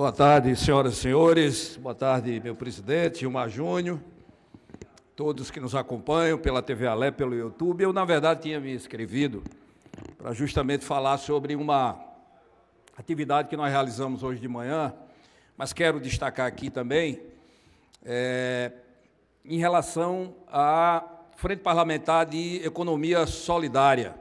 Boa tarde, senhoras e senhores. Boa tarde, meu presidente, Gilmar Júnior. Todos que nos acompanham pela TV Alé, pelo YouTube. Eu, na verdade, tinha me inscrevido para justamente falar sobre uma atividade que nós realizamos hoje de manhã, mas quero destacar aqui também é, em relação à Frente Parlamentar de Economia Solidária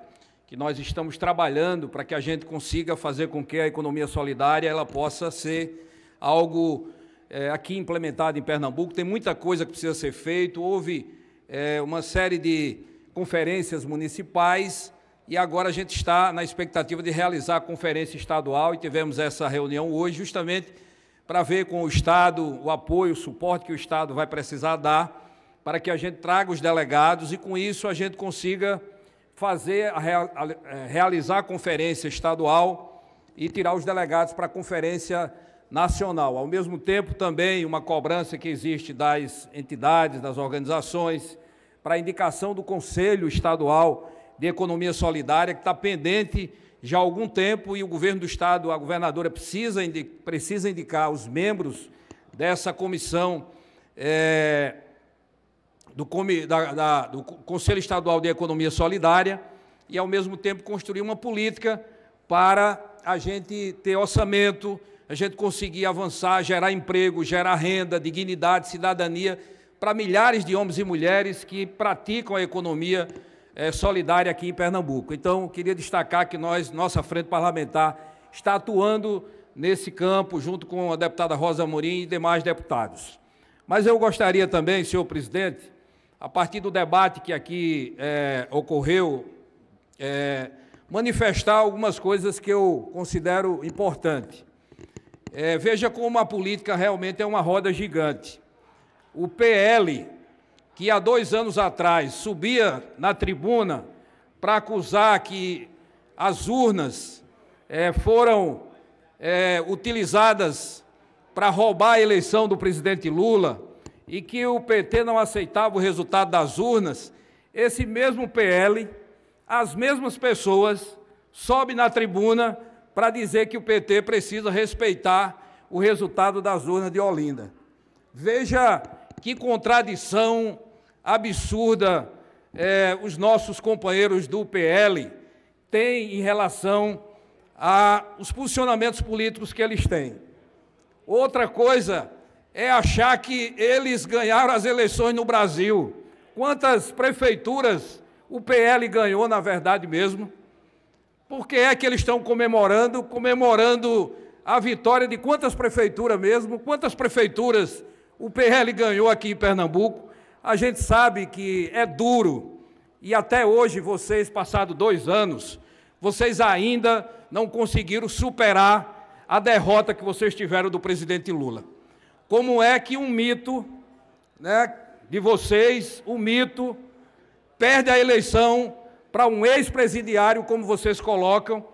que nós estamos trabalhando para que a gente consiga fazer com que a economia solidária ela possa ser algo é, aqui implementado em Pernambuco. Tem muita coisa que precisa ser feito. Houve é, uma série de conferências municipais e agora a gente está na expectativa de realizar a conferência estadual e tivemos essa reunião hoje justamente para ver com o Estado o apoio, o suporte que o Estado vai precisar dar para que a gente traga os delegados e com isso a gente consiga fazer, é, realizar a conferência estadual e tirar os delegados para a conferência nacional. Ao mesmo tempo, também uma cobrança que existe das entidades, das organizações, para a indicação do Conselho Estadual de Economia Solidária, que está pendente já há algum tempo e o governo do Estado, a governadora, precisa, indicar, precisa indicar os membros dessa comissão. É, do, da, da, do Conselho Estadual de Economia Solidária e, ao mesmo tempo, construir uma política para a gente ter orçamento, a gente conseguir avançar, gerar emprego, gerar renda, dignidade, cidadania para milhares de homens e mulheres que praticam a economia é, solidária aqui em Pernambuco. Então, queria destacar que nós, nossa frente parlamentar, está atuando nesse campo, junto com a deputada Rosa Mourinho e demais deputados. Mas eu gostaria também, senhor presidente, a partir do debate que aqui é, ocorreu, é, manifestar algumas coisas que eu considero importante. É, veja como a política realmente é uma roda gigante. O PL, que há dois anos atrás subia na tribuna para acusar que as urnas é, foram é, utilizadas para roubar a eleição do presidente Lula, e que o PT não aceitava o resultado das urnas, esse mesmo PL, as mesmas pessoas, sobe na tribuna para dizer que o PT precisa respeitar o resultado das urnas de Olinda. Veja que contradição absurda eh, os nossos companheiros do PL têm em relação aos posicionamentos políticos que eles têm. Outra coisa é achar que eles ganharam as eleições no Brasil. Quantas prefeituras o PL ganhou, na verdade mesmo? Por que é que eles estão comemorando? Comemorando a vitória de quantas prefeituras mesmo? Quantas prefeituras o PL ganhou aqui em Pernambuco? A gente sabe que é duro e até hoje vocês, passado dois anos, vocês ainda não conseguiram superar a derrota que vocês tiveram do presidente Lula como é que um mito, né, de vocês, o um mito, perde a eleição para um ex-presidiário, como vocês colocam,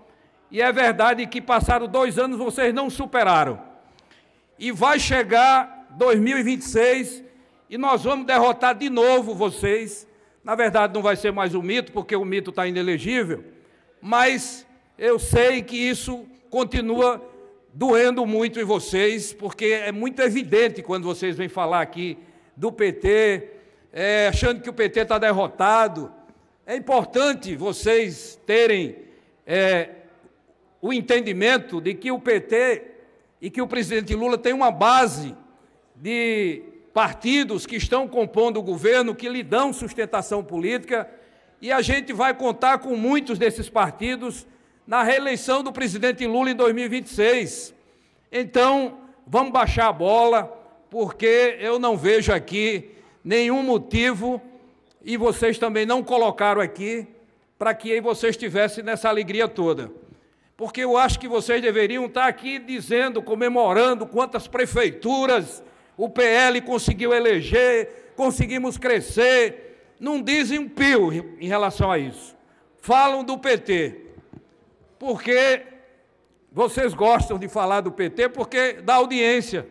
e é verdade que passaram dois anos vocês não superaram. E vai chegar 2026 e nós vamos derrotar de novo vocês. Na verdade, não vai ser mais um mito, porque o mito está inelegível, mas eu sei que isso continua doendo muito em vocês, porque é muito evidente quando vocês vêm falar aqui do PT, é, achando que o PT está derrotado. É importante vocês terem é, o entendimento de que o PT e que o presidente Lula tem uma base de partidos que estão compondo o governo, que lhe dão sustentação política, e a gente vai contar com muitos desses partidos na reeleição do presidente Lula em 2026. Então, vamos baixar a bola, porque eu não vejo aqui nenhum motivo, e vocês também não colocaram aqui, para que aí vocês estivessem nessa alegria toda. Porque eu acho que vocês deveriam estar aqui dizendo, comemorando quantas prefeituras o PL conseguiu eleger, conseguimos crescer. Não dizem um pio em relação a isso. Falam do PT porque vocês gostam de falar do PT porque dá audiência.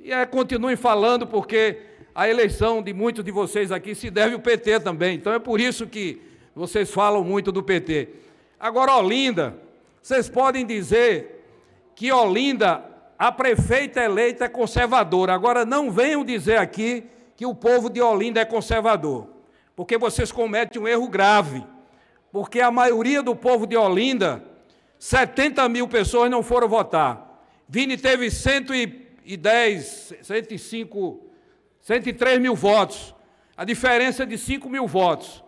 E é, continuem falando, porque a eleição de muitos de vocês aqui se deve ao PT também. Então é por isso que vocês falam muito do PT. Agora, Olinda, vocês podem dizer que Olinda, a prefeita eleita é conservadora. Agora, não venham dizer aqui que o povo de Olinda é conservador, porque vocês cometem um erro grave. Porque a maioria do povo de Olinda 70 mil pessoas não foram votar. Vini teve 110, 105, 103 mil votos. A diferença é de 5 mil votos.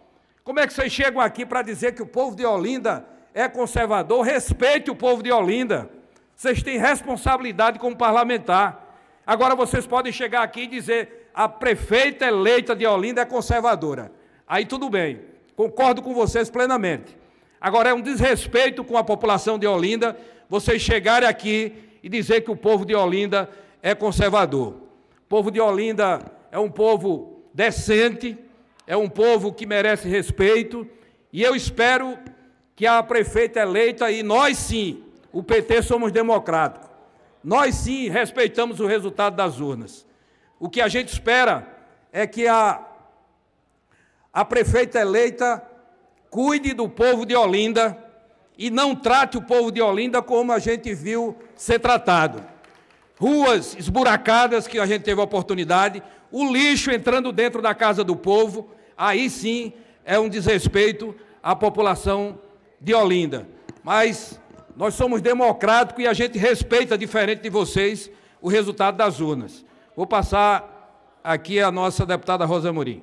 Como é que vocês chegam aqui para dizer que o povo de Olinda é conservador? Respeite o povo de Olinda. Vocês têm responsabilidade como parlamentar. Agora vocês podem chegar aqui e dizer a prefeita eleita de Olinda é conservadora. Aí tudo bem, concordo com vocês plenamente. Agora é um desrespeito com a população de Olinda vocês chegarem aqui e dizer que o povo de Olinda é conservador. O povo de Olinda é um povo decente, é um povo que merece respeito, e eu espero que a prefeita eleita e nós sim, o PT somos democráticos. Nós sim respeitamos o resultado das urnas. O que a gente espera é que a, a prefeita eleita cuide do povo de Olinda e não trate o povo de Olinda como a gente viu ser tratado. Ruas esburacadas que a gente teve a oportunidade, o lixo entrando dentro da casa do povo, aí sim é um desrespeito à população de Olinda. Mas nós somos democráticos e a gente respeita, diferente de vocês, o resultado das urnas. Vou passar aqui a nossa deputada Rosa Mourinho.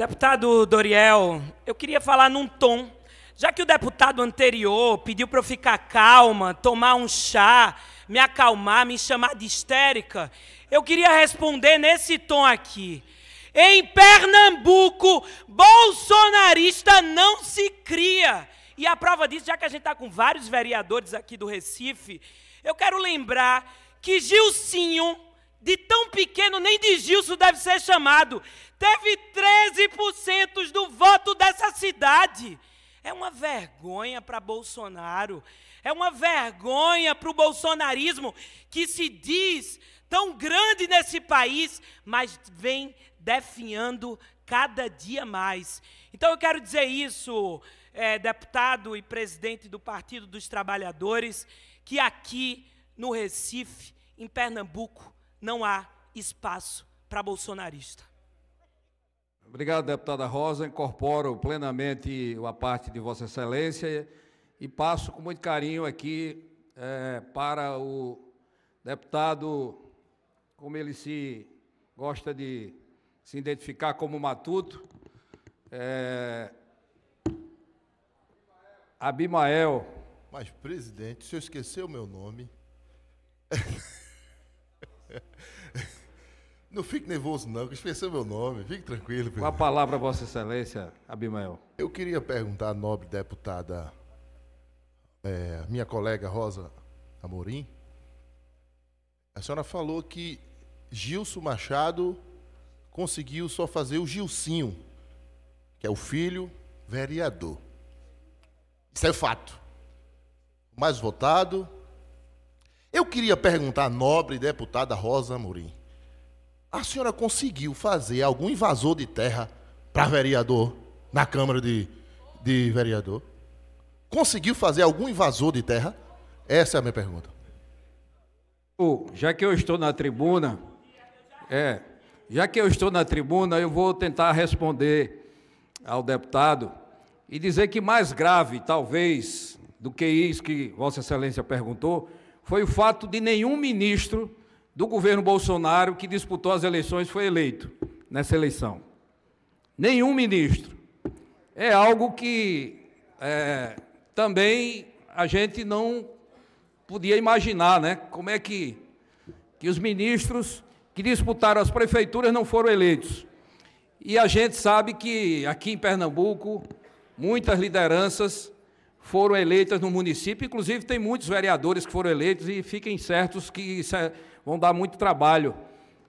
Deputado Doriel, eu queria falar num tom. Já que o deputado anterior pediu para eu ficar calma, tomar um chá, me acalmar, me chamar de histérica, eu queria responder nesse tom aqui. Em Pernambuco, bolsonarista não se cria. E a prova disso, já que a gente está com vários vereadores aqui do Recife, eu quero lembrar que Gilcinho, de tão pequeno nem de Gilson deve ser chamado, teve 13% do voto dessa cidade. É uma vergonha para Bolsonaro, é uma vergonha para o bolsonarismo que se diz tão grande nesse país, mas vem definhando cada dia mais. Então eu quero dizer isso, é, deputado e presidente do Partido dos Trabalhadores, que aqui no Recife, em Pernambuco, não há espaço para bolsonarista. Obrigado, deputada Rosa. Incorporo plenamente a parte de Vossa Excelência e passo com muito carinho aqui é, para o deputado, como ele se gosta de se identificar como matuto, é, Abimael. Mas, presidente, o senhor esqueceu o meu nome. Não fique nervoso, não, que esqueceu meu nome. Fique tranquilo. Uma Com a palavra, Vossa Excelência, Abimael. Eu queria perguntar à nobre deputada, é, minha colega Rosa Amorim. A senhora falou que Gilson Machado conseguiu só fazer o Gilcinho, que é o filho vereador. Isso é fato. Mais votado. Eu queria perguntar à nobre deputada Rosa Amorim. A senhora conseguiu fazer algum invasor de terra para vereador na Câmara de, de Vereador? Conseguiu fazer algum invasor de terra? Essa é a minha pergunta. Oh, já que eu estou na tribuna, é, já que eu estou na tribuna, eu vou tentar responder ao deputado e dizer que mais grave, talvez, do que isso que Vossa Excelência perguntou, foi o fato de nenhum ministro do governo Bolsonaro que disputou as eleições foi eleito nessa eleição. Nenhum ministro. É algo que é, também a gente não podia imaginar, né? Como é que, que os ministros que disputaram as prefeituras não foram eleitos. E a gente sabe que aqui em Pernambuco, muitas lideranças foram eleitas no município, inclusive tem muitos vereadores que foram eleitos e fiquem certos que é, vão dar muito trabalho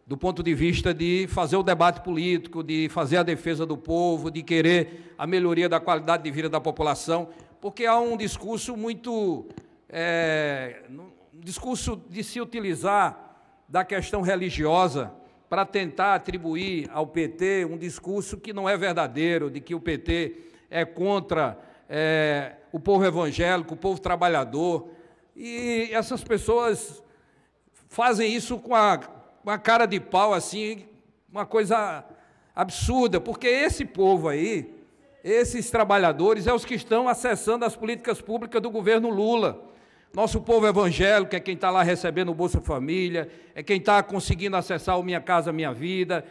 do ponto de vista de fazer o debate político, de fazer a defesa do povo, de querer a melhoria da qualidade de vida da população, porque há um discurso muito. É, um discurso de se utilizar da questão religiosa para tentar atribuir ao PT um discurso que não é verdadeiro, de que o PT é contra é, o povo evangélico, o povo trabalhador. E essas pessoas fazem isso com a, uma cara de pau, assim, uma coisa absurda, porque esse povo aí, esses trabalhadores, é os que estão acessando as políticas públicas do governo Lula. Nosso povo evangélico é quem está lá recebendo o Bolsa Família, é quem está conseguindo acessar o Minha Casa Minha Vida,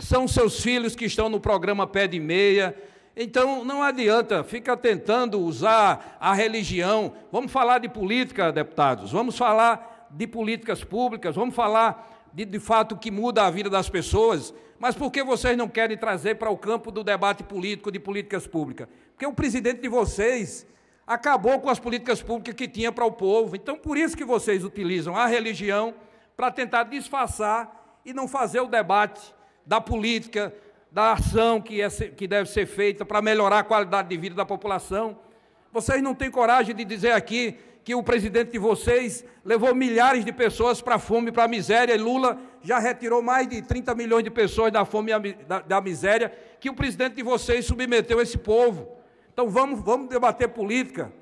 são seus filhos que estão no programa Pé de Meia, então não adianta, fica tentando usar a religião. Vamos falar de política, deputados, vamos falar de políticas públicas, vamos falar de, de fato que muda a vida das pessoas. Mas por que vocês não querem trazer para o campo do debate político de políticas públicas? Porque o presidente de vocês acabou com as políticas públicas que tinha para o povo. Então por isso que vocês utilizam a religião para tentar disfarçar e não fazer o debate da política, da ação que, é, que deve ser feita para melhorar a qualidade de vida da população. Vocês não têm coragem de dizer aqui que o presidente de vocês levou milhares de pessoas para a fome, para a miséria, e Lula já retirou mais de 30 milhões de pessoas da fome e da, da miséria, que o presidente de vocês submeteu esse povo. Então vamos, vamos debater política,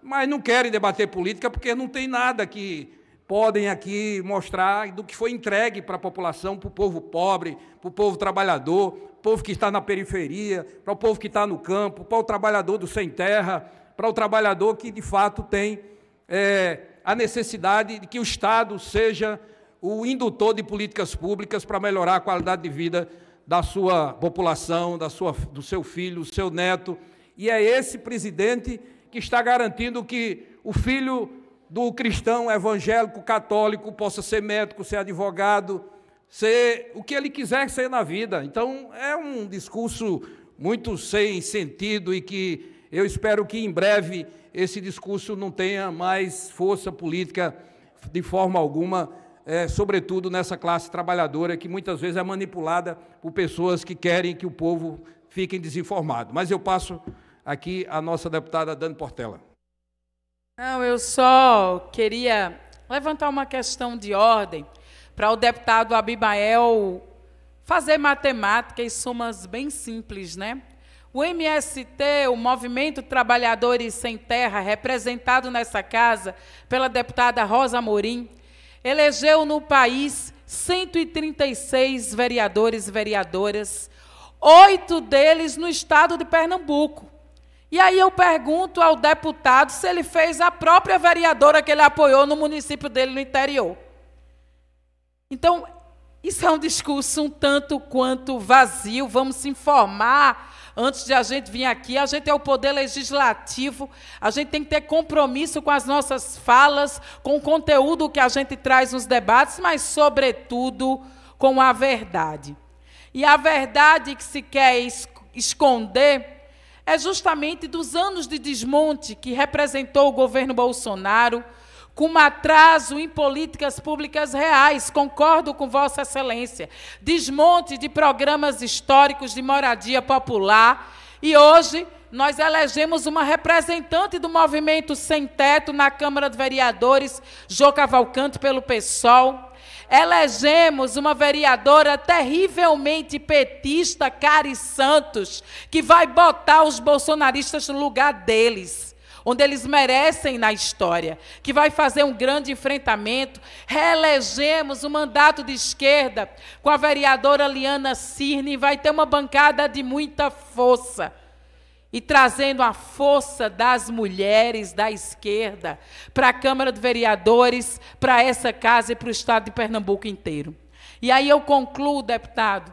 mas não querem debater política porque não tem nada que podem aqui mostrar do que foi entregue para a população, para o povo pobre, para o povo trabalhador, para o povo que está na periferia, para o povo que está no campo, para o trabalhador do sem terra, para o trabalhador que de fato tem é, a necessidade de que o Estado seja o indutor de políticas públicas para melhorar a qualidade de vida da sua população, da sua, do seu filho, do seu neto. E é esse presidente que está garantindo que o filho do cristão evangélico católico possa ser médico, ser advogado, ser o que ele quiser ser na vida. Então, é um discurso muito sem sentido e que eu espero que em breve esse discurso não tenha mais força política de forma alguma, é, sobretudo nessa classe trabalhadora que muitas vezes é manipulada por pessoas que querem que o povo fique desinformado. Mas eu passo aqui a nossa deputada Dani Portela. Não, eu só queria levantar uma questão de ordem para o deputado Abibael fazer matemática e somas bem simples, né? O MST, o Movimento Trabalhadores Sem Terra, representado nessa casa pela deputada Rosa Morim, elegeu no país 136 vereadores e vereadoras, oito deles no estado de Pernambuco. E aí eu pergunto ao deputado se ele fez a própria vereadora que ele apoiou no município dele no interior. Então, isso é um discurso um tanto quanto vazio. Vamos se informar antes de a gente vir aqui. A gente é o poder legislativo, a gente tem que ter compromisso com as nossas falas, com o conteúdo que a gente traz nos debates, mas, sobretudo, com a verdade. E a verdade que se quer esconder é justamente dos anos de desmonte que representou o governo Bolsonaro, com atraso em políticas públicas reais, concordo com Vossa Excelência. Desmonte de programas históricos de moradia popular. E hoje nós elegemos uma representante do movimento Sem Teto na Câmara de Vereadores, Jô Cavalcante, pelo PSOL. Elegemos uma vereadora terrivelmente petista, Cari Santos, que vai botar os bolsonaristas no lugar deles. Onde eles merecem na história, que vai fazer um grande enfrentamento. Reelegemos o mandato de esquerda com a vereadora Liana Cirne, vai ter uma bancada de muita força e trazendo a força das mulheres da esquerda para a Câmara de Vereadores, para essa casa e para o Estado de Pernambuco inteiro. E aí eu concluo, deputado,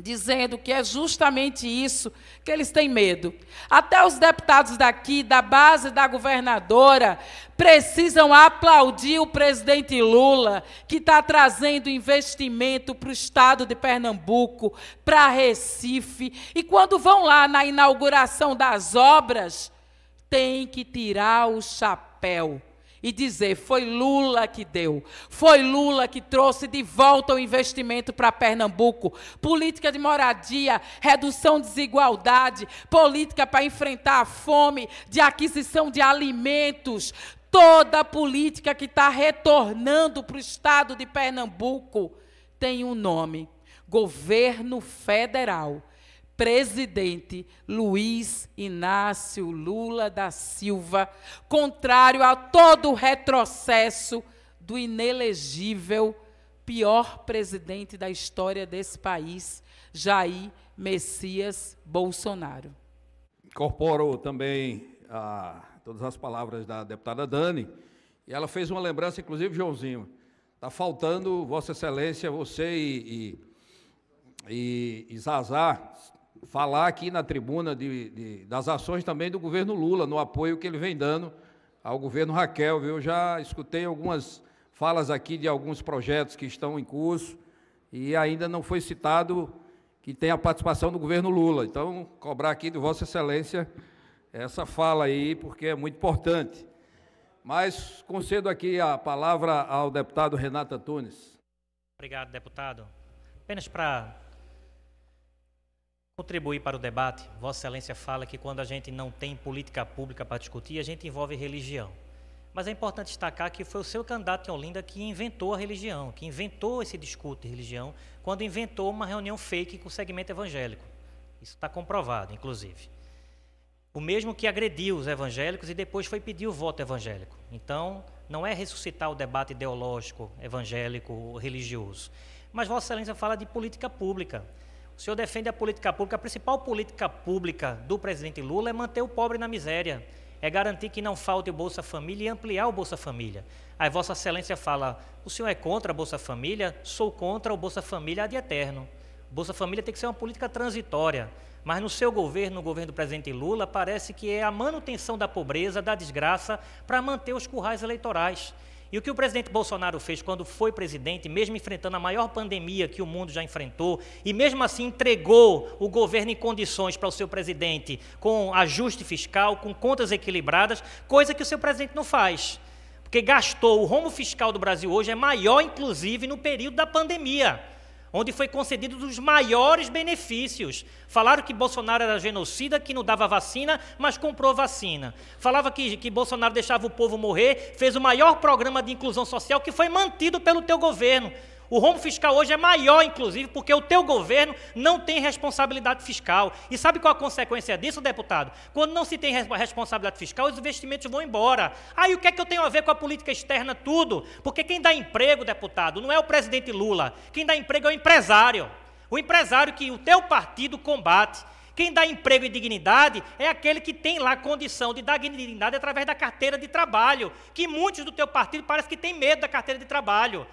dizendo que é justamente isso que eles têm medo. Até os deputados daqui, da base da governadora, precisam aplaudir o presidente Lula, que está trazendo investimento para o estado de Pernambuco, para Recife. E quando vão lá na inauguração das obras, tem que tirar o chapéu e dizer: foi Lula que deu, foi Lula que trouxe de volta o investimento para Pernambuco, política de moradia, redução de desigualdade, política para enfrentar a fome, de aquisição de alimentos. Toda a política que está retornando para o estado de Pernambuco tem um nome: governo federal presidente Luiz Inácio Lula da Silva, contrário a todo o retrocesso do inelegível pior presidente da história desse país, Jair Messias Bolsonaro. Incorporo também a, ah, todas as palavras da deputada Dani, e ela fez uma lembrança, inclusive, Joãozinho, está faltando, Vossa Excelência, você e, e, e Zazá, falar aqui na tribuna de, de, das ações também do governo Lula, no apoio que ele vem dando ao governo Raquel. Viu? Eu já escutei algumas falas aqui de alguns projetos que estão em curso e ainda não foi citado que tem a participação do governo Lula. Então, cobrar aqui de Vossa Excelência essa fala aí, porque é muito importante. Mas concedo aqui a palavra ao deputado Renato Antunes. Obrigado, deputado. Apenas para contribuir para o debate, Vossa Excelência fala que quando a gente não tem política pública para discutir, a gente envolve religião. Mas é importante destacar que foi o seu candidato em Olinda que inventou a religião, que inventou esse discurso de religião, quando inventou uma reunião fake com o segmento evangélico. Isso está comprovado, inclusive. O mesmo que agrediu os evangélicos e depois foi pedir o voto evangélico. Então, não é ressuscitar o debate ideológico, evangélico, religioso. Mas Vossa Excelência fala de política pública. O senhor defende a política pública. A principal política pública do presidente Lula é manter o pobre na miséria, é garantir que não falte o Bolsa Família e ampliar o Bolsa Família. Aí Vossa Excelência fala: o senhor é contra a Bolsa Família? Sou contra o Bolsa Família de eterno. Bolsa Família tem que ser uma política transitória. Mas no seu governo, no governo do presidente Lula, parece que é a manutenção da pobreza, da desgraça, para manter os currais eleitorais. E o que o presidente Bolsonaro fez quando foi presidente, mesmo enfrentando a maior pandemia que o mundo já enfrentou, e mesmo assim entregou o governo em condições para o seu presidente, com ajuste fiscal, com contas equilibradas, coisa que o seu presidente não faz. Porque gastou, o rombo fiscal do Brasil hoje é maior, inclusive, no período da pandemia onde foi concedido os maiores benefícios. Falaram que Bolsonaro era genocida, que não dava vacina, mas comprou vacina. Falava que, que Bolsonaro deixava o povo morrer, fez o maior programa de inclusão social que foi mantido pelo teu governo. O rombo fiscal hoje é maior, inclusive, porque o teu governo não tem responsabilidade fiscal. E sabe qual a consequência disso, deputado? Quando não se tem responsabilidade fiscal, os investimentos vão embora. Aí o que é que eu tenho a ver com a política externa? Tudo. Porque quem dá emprego, deputado, não é o presidente Lula. Quem dá emprego é o empresário. O empresário que o teu partido combate. Quem dá emprego e dignidade é aquele que tem lá condição de dar dignidade através da carteira de trabalho, que muitos do teu partido parece que tem medo da carteira de trabalho.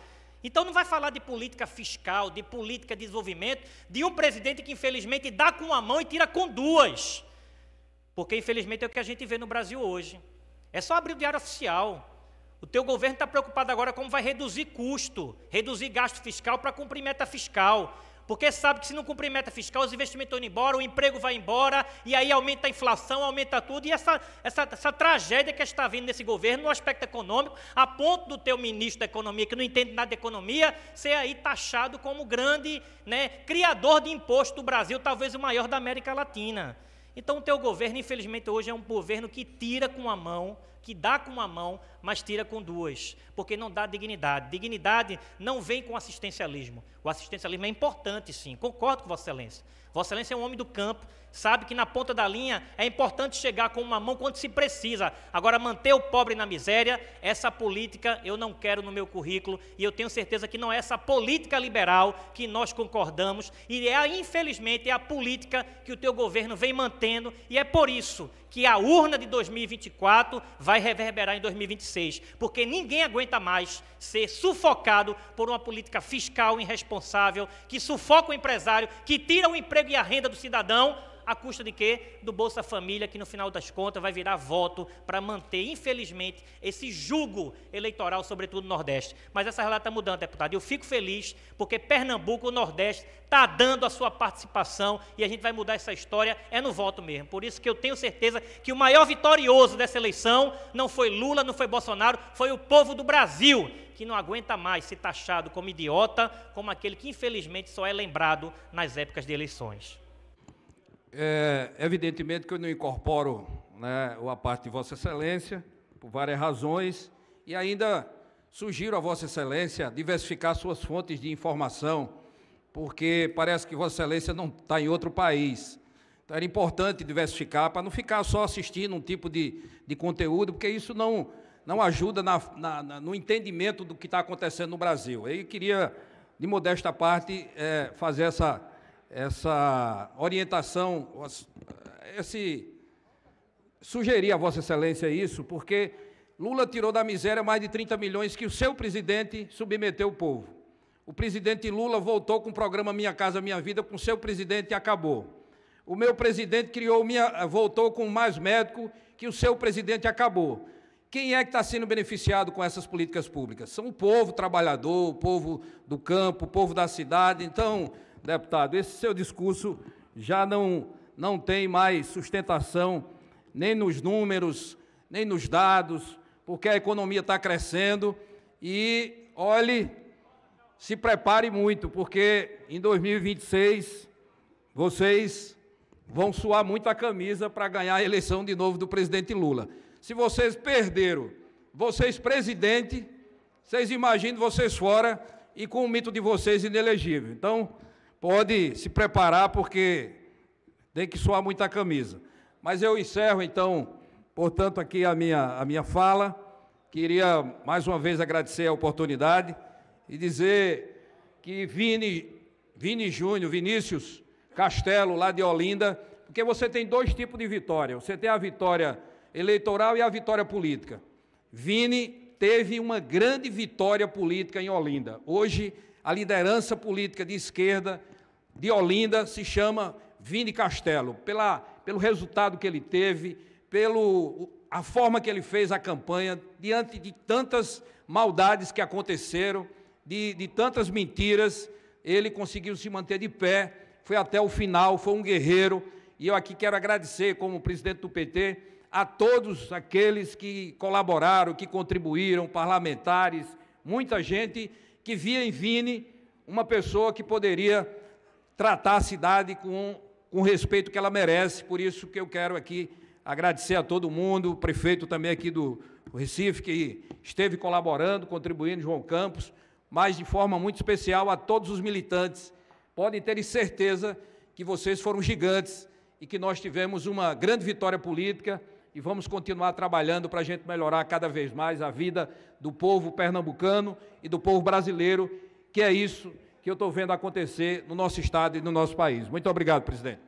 Então não vai falar de política fiscal, de política de desenvolvimento, de um presidente que infelizmente dá com uma mão e tira com duas. Porque infelizmente é o que a gente vê no Brasil hoje. É só abrir o diário oficial. O teu governo está preocupado agora como vai reduzir custo, reduzir gasto fiscal para cumprir meta fiscal porque sabe que se não cumprir meta fiscal, os investimentos estão indo embora, o emprego vai embora, e aí aumenta a inflação, aumenta tudo, e essa, essa, essa tragédia que está vindo nesse governo no aspecto econômico, a ponto do teu ministro da economia, que não entende nada de economia, ser aí taxado como grande né, criador de imposto do Brasil, talvez o maior da América Latina. Então, o teu governo, infelizmente, hoje é um governo que tira com a mão, que dá com a mão, mas tira com duas, porque não dá dignidade. Dignidade não vem com assistencialismo. O assistencialismo é importante, sim, concordo com Vossa Excelência. Vossa Excelência é um homem do campo, sabe que na ponta da linha é importante chegar com uma mão quando se precisa. Agora, manter o pobre na miséria, essa política eu não quero no meu currículo e eu tenho certeza que não é essa política liberal que nós concordamos e é, infelizmente, é a política que o teu governo vem mantendo e é por isso que a urna de 2024 vai reverberar em 2026 porque ninguém aguenta mais ser sufocado por uma política fiscal irresponsável que sufoca o empresário, que tira o emprego e a renda do cidadão à custa de quê? Do Bolsa Família, que no final das contas vai virar voto para manter, infelizmente, esse jugo eleitoral, sobretudo no Nordeste. Mas essa relata está mudando, deputado. Eu fico feliz porque Pernambuco, o Nordeste, está dando a sua participação e a gente vai mudar essa história é no voto mesmo. Por isso que eu tenho certeza que o maior vitorioso dessa eleição não foi Lula, não foi Bolsonaro, foi o povo do Brasil que não aguenta mais ser taxado como idiota, como aquele que infelizmente só é lembrado nas épocas de eleições é, evidentemente que eu não incorporo né, a parte de Vossa Excelência, por várias razões, e ainda sugiro a Vossa Excelência diversificar suas fontes de informação, porque parece que Vossa Excelência não está em outro país. Então, era importante diversificar para não ficar só assistindo um tipo de, de conteúdo, porque isso não, não ajuda na, na, no entendimento do que está acontecendo no Brasil. Eu queria, de modesta parte, é, fazer essa essa orientação, eh, esse sugerir a Vossa Excelência isso, porque Lula tirou da miséria mais de 30 milhões que o seu presidente submeteu o povo. O presidente Lula voltou com o programa Minha Casa Minha Vida com o seu presidente e acabou. O meu presidente criou minha, eh, voltou com mais médico que o seu presidente acabou. Quem é que está sendo beneficiado com essas políticas públicas? São o povo trabalhador, o povo do campo, o povo da cidade. Então, deputado, esse seu discurso já não, não tem mais sustentação nem nos números, nem nos dados, porque a economia está crescendo e, olhe, se prepare muito, porque em 2026 vocês vão suar muito a camisa para ganhar a eleição de novo do presidente Lula. Se vocês perderam, vocês presidente, vocês imaginam vocês fora e com o mito de vocês inelegível. Então, pode se preparar, porque tem que suar muita camisa. Mas eu encerro, então, portanto, aqui a minha, a minha fala. Queria mais uma vez agradecer a oportunidade e dizer que Vini, Vini Júnior, Vinícius Castelo, lá de Olinda, porque você tem dois tipos de vitória: você tem a vitória eleitoral e a vitória política. Vini teve uma grande vitória política em Olinda. Hoje, a liderança política de esquerda de Olinda se chama Vini Castelo, pela, pelo resultado que ele teve, pelo a forma que ele fez a campanha diante de tantas maldades que aconteceram, de, de tantas mentiras, ele conseguiu se manter de pé, foi até o final, foi um guerreiro. E eu aqui quero agradecer, como presidente do PT, a todos aqueles que colaboraram, que contribuíram, parlamentares, muita gente que via em Vini uma pessoa que poderia tratar a cidade com, com o respeito que ela merece. Por isso que eu quero aqui agradecer a todo mundo, o prefeito também aqui do Recife, que esteve colaborando, contribuindo, João Campos, mas de forma muito especial a todos os militantes. Podem ter certeza que vocês foram gigantes e que nós tivemos uma grande vitória política e vamos continuar trabalhando para a gente melhorar cada vez mais a vida do povo pernambucano e do povo brasileiro, que é isso que eu estou vendo acontecer no nosso Estado e no nosso país. Muito obrigado, presidente.